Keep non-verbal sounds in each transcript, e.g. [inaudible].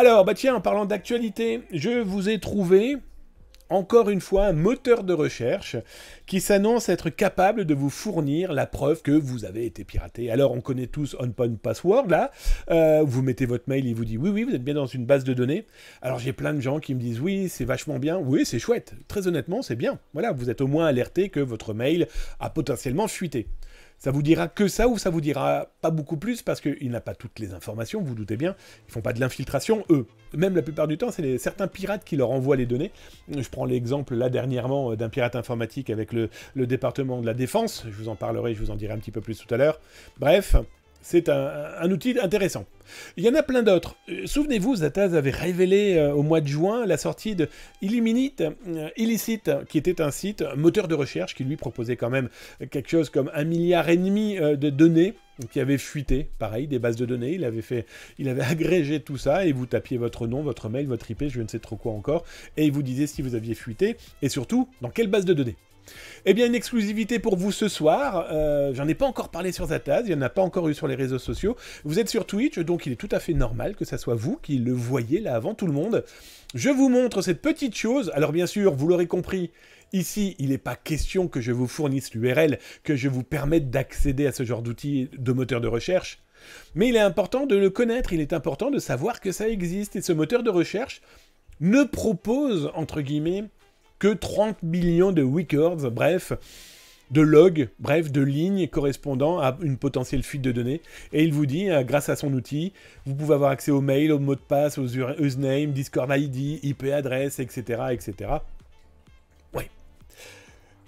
Alors, bah tiens, en parlant d'actualité, je vous ai trouvé encore une fois un moteur de recherche qui s'annonce être capable de vous fournir la preuve que vous avez été piraté. Alors on connaît tous OnPon Password là, euh, vous mettez votre mail, il vous dit oui oui vous êtes bien dans une base de données. Alors j'ai plein de gens qui me disent oui c'est vachement bien, oui c'est chouette, très honnêtement c'est bien. Voilà, vous êtes au moins alerté que votre mail a potentiellement fuité. Ça vous dira que ça ou ça vous dira pas beaucoup plus parce qu'il n'a pas toutes les informations, vous, doutez bien. Ils font pas de l'infiltration, eux. Même la plupart du temps, c'est certains pirates qui leur envoient les données. Je prends l'exemple là dernièrement euh, d'un pirate informatique avec le, le département de la défense. Je vous en parlerai, je vous en dirai un petit peu plus tout à l'heure. Bref, c'est un, outil intéressant. Il y en a plein d'autres. Euh, souvenez-vous, Zataz avait révélé euh, au mois de juin la sortie de euh, Illicite, qui était un site moteur de recherche qui lui proposait quand même quelque chose comme un milliard et demi de données qui avait fuité, pareil, des bases de données. Il avait fait, il avait [laughs] agrégé tout ça et vous tapiez votre nom, votre mail, votre IP, je ne sais trop quoi encore, et il vous disait si vous aviez fuité et surtout dans quelle base de données. Eh bien, une exclusivité pour vous ce soir. Euh, j'en ai pas encore parlé sur Zataz, il n'y en a pas encore eu sur les réseaux sociaux. Vous êtes sur Twitch, donc il est tout à fait normal que ça soit vous qui le voyez là avant tout le monde. Je vous montre cette petite chose. Alors, bien sûr, vous l'aurez compris, Ici, il n'est pas question que je vous fournisse l'URL, que je vous permette d'accéder à ce genre d'outils de moteur de recherche. Mais il est important de le connaître, il est important de savoir que ça existe. Et ce moteur de recherche ne propose, entre guillemets, que 30 millions de records, bref, de logs, bref, de lignes correspondant à une potentielle fuite de données. Et il vous dit, euh, grâce à son outil, vous pouvez avoir accès aux mails, aux mots de passe, aux usernames, Discord ID, IP adresse, etc., etc.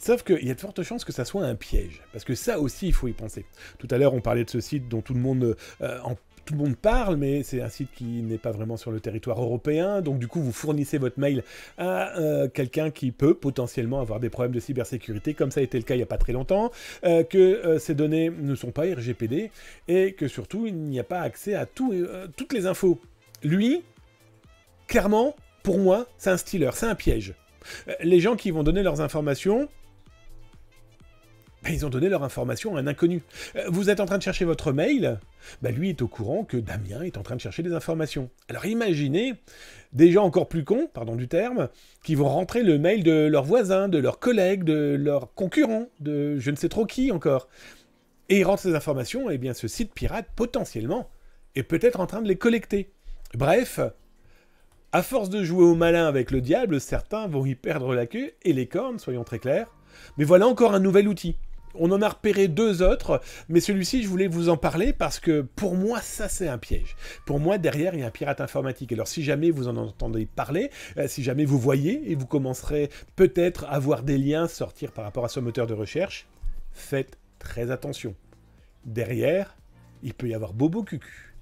Sauf qu'il y a de fortes chances que ça soit un piège, parce que ça aussi, il faut y penser. Tout à l'heure, on parlait de ce site dont tout le monde euh, euh, tout le monde parle, mais c'est un site qui n'est pas vraiment sur le territoire européen. Donc du coup, vous fournissez votre mail à euh, quelqu'un qui peut potentiellement avoir des problèmes de cybersécurité, comme ça a été le cas il n'y a pas très longtemps, que ces données ne sont pas RGPD et que surtout, il n'y a pas accès à toutes les infos. Lui, clairement, pour moi, c'est un stealer, c'est un piège. Les gens qui vont donner leurs informations, ben, ils ont donné leur information à un inconnu. Euh, vous êtes en train de chercher votre mail Bah Lui est au courant que Damien est en train de chercher des informations. Alors imaginez des gens encore plus cons, pardon du terme, qui vont rentrer le mail de leurs voisins, de leurs collègues, de leurs concurrents, de je ne sais trop qui encore. Et ils rentrent ces informations, et eh bien ce site pirate, potentiellement, est peut-être en train de les collecter. Bref, à force de jouer au malin avec le diable, certains vont y perdre la queue et les cornes, soyons très clairs. Mais voilà encore un nouvel outil on en a repéré deux autres, mais celui-ci, je voulais vous en parler parce que pour moi, ça, c'est un piège. Pour moi, derrière, il y a un pirate informatique. Alors, si jamais vous en entendez parler, euh, si jamais vous voyez et vous commencerez peut-être à voir des liens sortir par rapport à ce moteur de recherche, faites très attention. Derrière, il peut y avoir Bobo Cucu.